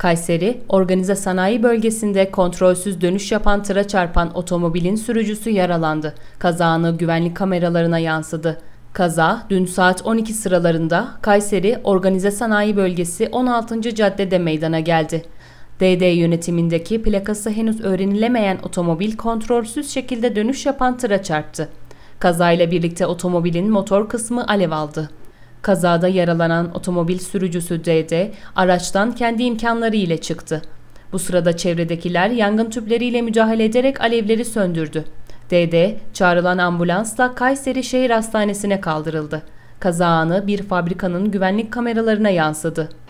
Kayseri, organize sanayi bölgesinde kontrolsüz dönüş yapan tıra çarpan otomobilin sürücüsü yaralandı. Kazanı güvenlik kameralarına yansıdı. Kaza dün saat 12 sıralarında Kayseri Organize Sanayi Bölgesi 16. Cadde'de meydana geldi. DD yönetimindeki plakası henüz öğrenilemeyen otomobil kontrolsüz şekilde dönüş yapan tıra çarptı. Kazayla birlikte otomobilin motor kısmı alev aldı. Kazada yaralanan otomobil sürücüsü DD araçtan kendi imkanları ile çıktı. Bu sırada çevredekiler yangın tüpleriyle mücadele ederek alevleri söndürdü. DD çağrılan ambulansla Kayseri Şehir Hastanesi'ne kaldırıldı. Kaza anı bir fabrikanın güvenlik kameralarına yansıdı.